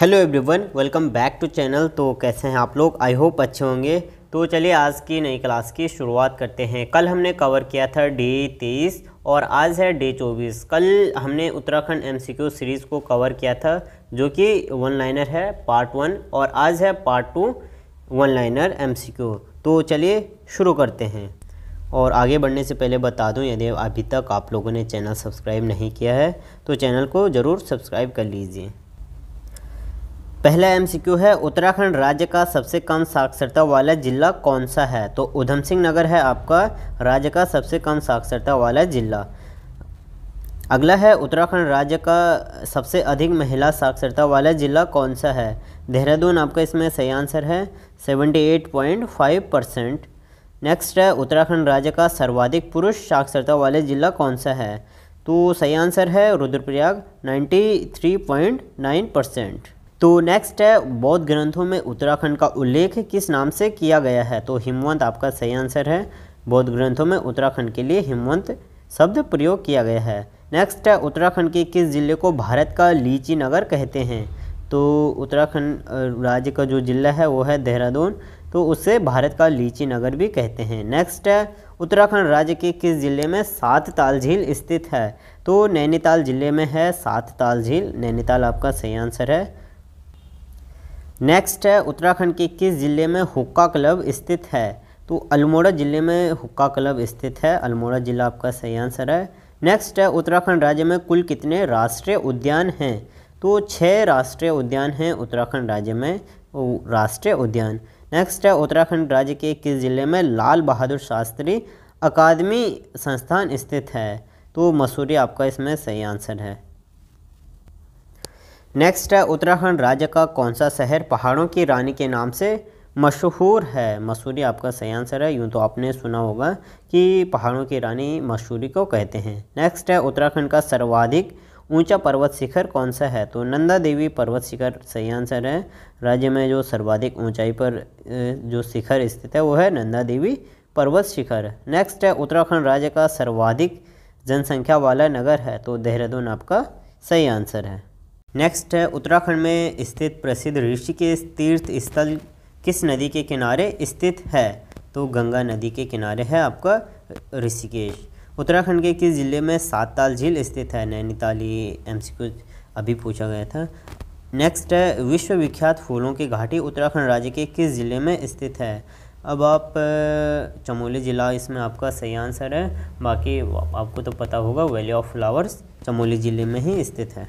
hello everyone welcome back to channel तो कैसे हैं आप लोग आई होप अच्छे होंगे तो चलिए आज की नई क्लास की शुरुआत करते हैं कल हमने कवर किया था डे तेईस और आज है डे चौबीस कल हमने उत्तराखंड एमसीक्यू सीरीज़ को कवर किया था जो कि वन लाइनर है पार्ट वन और आज है पार्ट टू वन लाइनर एम तो चलिए शुरू करते हैं और आगे बढ़ने से पहले बता दूं यदि अभी तक आप लोगों ने चैनल सब्सक्राइब नहीं किया है तो चैनल को ज़रूर सब्सक्राइब कर लीजिए पहला एमसीक्यू है उत्तराखंड राज्य का सबसे कम साक्षरता वाला जिला कौन सा है तो उधम सिंह नगर है आपका राज्य का सबसे कम साक्षरता वाला जिला अगला है उत्तराखंड राज्य का सबसे अधिक महिला साक्षरता वाला जिला कौन सा है देहरादून आपका इसमें सही आंसर है 78.5 परसेंट नेक्स्ट है उत्तराखंड राज्य का सर्वाधिक पुरुष साक्षरता वाला जिला कौन सा है तो सही आंसर है रुद्रप्रयाग 93.9 परसेंट तो नेक्स्ट है बौद्ध ग्रंथों में उत्तराखंड का उल्लेख किस नाम से किया गया है तो हिमवंत आपका सही आंसर है बौद्ध ग्रंथों में उत्तराखंड के लिए हिमवंत शब्द प्रयोग किया गया है नेक्स्ट है उत्तराखंड के किस ज़िले को भारत का लीची नगर कहते हैं तो उत्तराखंड राज्य का जो ज़िला है वो है देहरादून तो उसे भारत का लीची नगर भी कहते हैं नेक्स्ट है उत्तराखंड राज्य के किस ज़िले में सात ताल झील स्थित है तो नैनीताल ज़िले में है सात ताल झील नैनीताल आपका सही आंसर है नेक्स्ट है उत्तराखंड के किस ज़िले में हुक्का क्लब स्थित है तो अल्मोड़ा ज़िले में हुक्का क्लब स्थित है अल्मोड़ा ज़िला आपका सही आंसर है नेक्स्ट है उत्तराखंड राज्य में कुल कितने राष्ट्रीय उद्यान हैं तो छः राष्ट्रीय उद्यान हैं उत्तराखंड राज्य में राष्ट्रीय उद्यान नेक्स्ट है उत्तराखंड राज्य के किस ज़िले में लाल बहादुर शास्त्री अकादमी संस्थान स्थित है तो मसूरी आपका इसमें सही आंसर है नेक्स्ट है उत्तराखंड राज्य का कौन सा शहर पहाड़ों की रानी के नाम से मशहूर है मसूरी आपका सही आंसर है यूँ तो आपने सुना होगा कि पहाड़ों की रानी मसूरी को कहते हैं नेक्स्ट है उत्तराखंड का सर्वाधिक ऊंचा पर्वत शिखर कौन सा है तो नंदा देवी पर्वत शिखर सही आंसर है राज्य में जो सर्वाधिक ऊंचाई पर जो शिखर स्थित है वो है नंदा देवी पर्वत शिखर नेक्स्ट है उत्तराखंड राज्य का सर्वाधिक जनसंख्या वाला नगर है तो देहरादून आपका सही आंसर है नेक्स्ट है उत्तराखंड में स्थित प्रसिद्ध ऋषिकेश तीर्थ स्थल किस नदी के किनारे स्थित है तो गंगा नदी के किनारे है आपका ऋषिकेश उत्तराखंड के किस जिले में सात ताल झील स्थित है नैनीताली एम अभी पूछा गया था नेक्स्ट है विश्वविख्यात फूलों की घाटी उत्तराखंड राज्य के किस ज़िले में स्थित है अब आप चमोली ज़िला इसमें आपका सही आंसर है बाकी आपको तो पता होगा वैली ऑफ फ्लावर्स चमोली ज़िले में ही स्थित है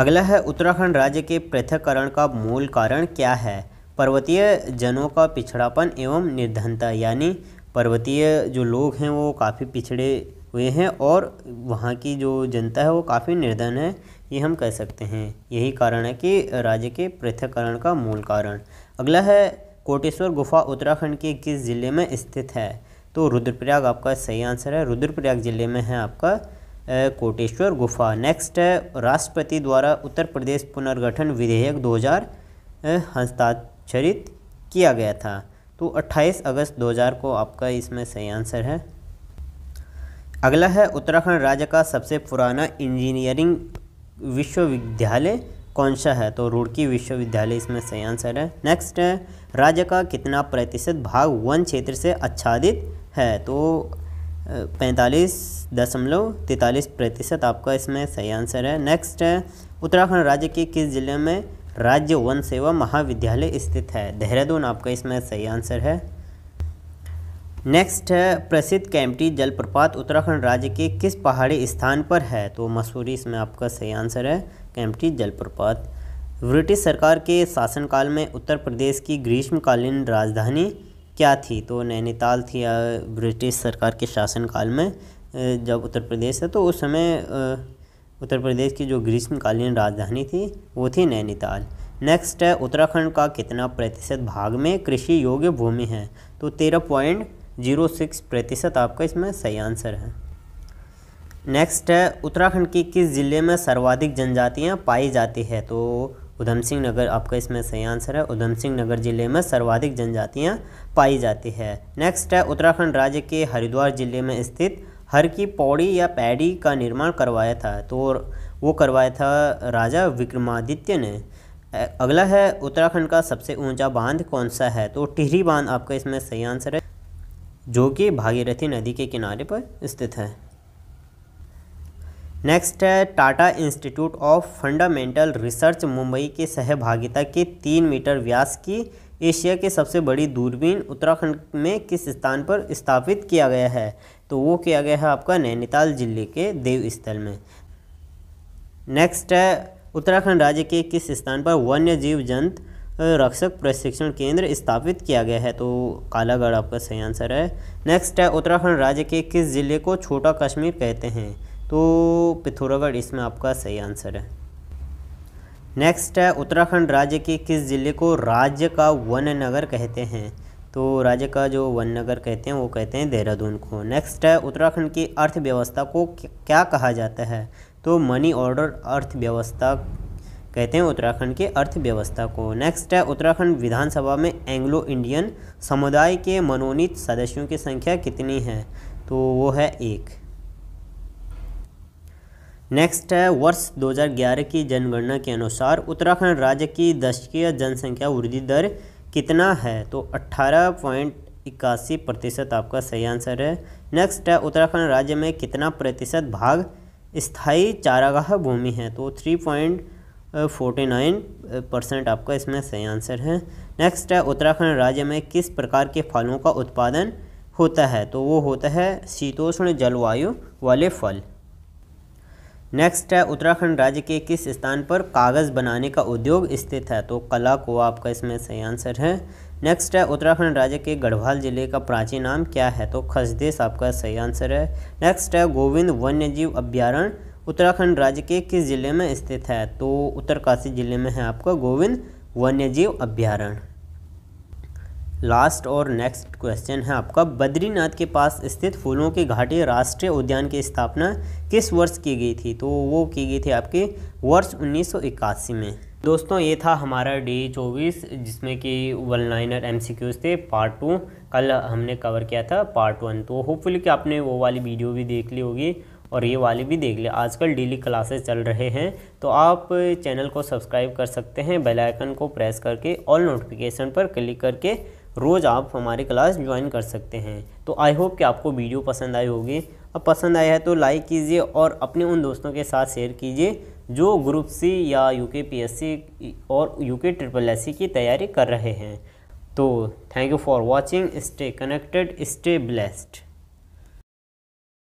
अगला है उत्तराखंड राज्य के पृथककरण का मूल कारण क्या है पर्वतीय जनों का पिछड़ापन एवं निर्धनता यानी पर्वतीय जो लोग हैं वो काफ़ी पिछड़े हुए हैं और वहाँ की जो जनता है वो काफ़ी निर्धन है ये हम कह सकते हैं यही कारण है कि राज्य के पृथककरण का मूल कारण अगला है कोटेश्वर गुफा उत्तराखंड के किस ज़िले में स्थित है तो रुद्रप्रयाग आपका सही आंसर है रुद्रप्रयाग ज़िले में है आपका कोटेश्वर गुफा नेक्स्ट है राष्ट्रपति द्वारा उत्तर प्रदेश पुनर्गठन विधेयक 2000 हस्ताक्षरित किया गया था तो 28 अगस्त 2000 को आपका इसमें सही आंसर है अगला है उत्तराखंड राज्य का सबसे पुराना इंजीनियरिंग विश्वविद्यालय कौन सा है तो रुड़की विश्वविद्यालय इसमें सही आंसर है नेक्स्ट है राज्य का कितना प्रतिशत भाग वन क्षेत्र से आच्छादित है तो पैंतालीस दशमलव तैंतालीस प्रतिशत आपका इसमें सही आंसर है नेक्स्ट है उत्तराखंड राज्य के किस जिले में राज्य वन सेवा महाविद्यालय स्थित है देहरादून आपका इसमें सही आंसर है नेक्स्ट है प्रसिद्ध कैंपटी जलप्रपात उत्तराखंड राज्य के किस पहाड़ी स्थान पर है तो मसूरी इसमें आपका सही आंसर है कैंपटी जलप्रपात ब्रिटिश सरकार के शासनकाल में उत्तर प्रदेश की ग्रीष्मकालीन राजधानी क्या थी तो नैनीताल थी ब्रिटिश सरकार के शासनकाल में जब उत्तर प्रदेश है तो उस समय उत्तर प्रदेश की जो ग्रीष्मकालीन राजधानी थी वो थी नैनीताल नेक्स्ट है उत्तराखंड का कितना प्रतिशत भाग में कृषि योग्य भूमि है तो तेरह पॉइंट जीरो सिक्स प्रतिशत आपका इसमें सही आंसर है नेक्स्ट है उत्तराखंड के किस ज़िले में सर्वाधिक जनजातियाँ पाई जाती है तो उधम सिंह नगर आपका इसमें सही आंसर है उधम सिंह नगर जिले में सर्वाधिक जनजातियाँ पाई जाती है नेक्स्ट है उत्तराखंड राज्य के हरिद्वार जिले में स्थित हर की पौड़ी या पैड़ी का निर्माण करवाया था तो वो करवाया था राजा विक्रमादित्य ने अगला है उत्तराखंड का सबसे ऊंचा बांध कौन सा है तो टिहरी बांध आपका इसमें सही आंसर है जो कि भागीरथी नदी के किनारे पर स्थित है नेक्स्ट है Tata Institute of Fundamental Research Mumbai के सहभागिता के तीन मीटर व्यास की एशिया के सबसे बड़ी दूरबीन उत्तराखंड में किस स्थान पर स्थापित किया गया है तो वो किया गया है आपका नैनीताल जिले के देवस्थल में नेक्स्ट है उत्तराखंड राज्य के किस स्थान पर वन्य जीव जंत रक्षक प्रशिक्षण केंद्र स्थापित किया गया है तो कालागढ़ आपका सही आंसर है नेक्स्ट है उत्तराखंड राज्य के किस जिले को छोटा कश्मीर कहते हैं तो पिथौरागढ़ इसमें आपका सही आंसर है नेक्स्ट है उत्तराखंड राज्य के किस ज़िले को राज्य का वन नगर कहते हैं तो राज्य का जो वन नगर कहते हैं वो कहते हैं देहरादून को नेक्स्ट है उत्तराखंड की अर्थव्यवस्था को क्या कहा जाता है तो मनी ऑर्डर अर्थव्यवस्था कहते हैं उत्तराखंड की अर्थव्यवस्था को नेक्स्ट है उत्तराखंड विधानसभा में एंग्लो इंडियन समुदाय के मनोनीत सदस्यों की संख्या कितनी है तो वो है एक नेक्स्ट है वर्ष 2011 की जनगणना के अनुसार उत्तराखंड राज्य की दशकीय जनसंख्या वृद्धि दर कितना है तो अट्ठारह पॉइंट इक्यासी प्रतिशत आपका सही आंसर है नेक्स्ट है उत्तराखंड राज्य में कितना प्रतिशत भाग स्थायी चारागाह भूमि है तो three point forty nine percent आपका इसमें सही आंसर है नेक्स्ट है उत्तराखंड राज्य में किस प्रकार के फलों का उत्पादन होता है तो वो होता है शीतोष्ण जलवायु वाले फल नेक्स्ट है उत्तराखंड राज्य के किस स्थान पर कागज़ बनाने का उद्योग स्थित है तो कला को आपका इसमें सही आंसर है नेक्स्ट है उत्तराखंड राज्य के गढ़वाल जिले का प्राचीन नाम क्या है तो खसदेश आपका सही आंसर है नेक्स्ट है गोविंद वन्यजीव अभ्यारण उत्तराखंड राज्य के किस जिले में स्थित है तो उत्तरकाशी जिले में है आपका गोविंद वन्यजीव अभ्यारण्य लास्ट और नेक्स्ट क्वेश्चन है आपका बद्रीनाथ के पास स्थित फूलों के घाटी राष्ट्रीय उद्यान की स्थापना किस वर्ष की गई थी तो वो की गई थी आपके वर्ष उन्नीस में दोस्तों ये था हमारा डे चौबीस जिसमें कि वन लाइनर एम थे पार्ट टू कल हमने कवर किया था पार्ट वन तो होपफुली कि आपने वो वाली वीडियो भी देख ली होगी और ये वाली भी देख ली आजकल डेली क्लासेस चल रहे हैं तो आप चैनल को सब्सक्राइब कर सकते हैं बेल आइकन को प्रेस करके ऑल नोटिफिकेशन पर क्लिक करके रोज़ आप हमारी क्लास ज्वाइन कर सकते हैं तो आई होप कि आपको वीडियो पसंद आई होगी अब पसंद आया है तो लाइक कीजिए और अपने उन दोस्तों के साथ शेयर कीजिए जो ग्रुप सी या यू के पी एस सी और यू के ट्रिपल एस सी की तैयारी कर रहे हैं तो thank you for watching stay connected stay blessed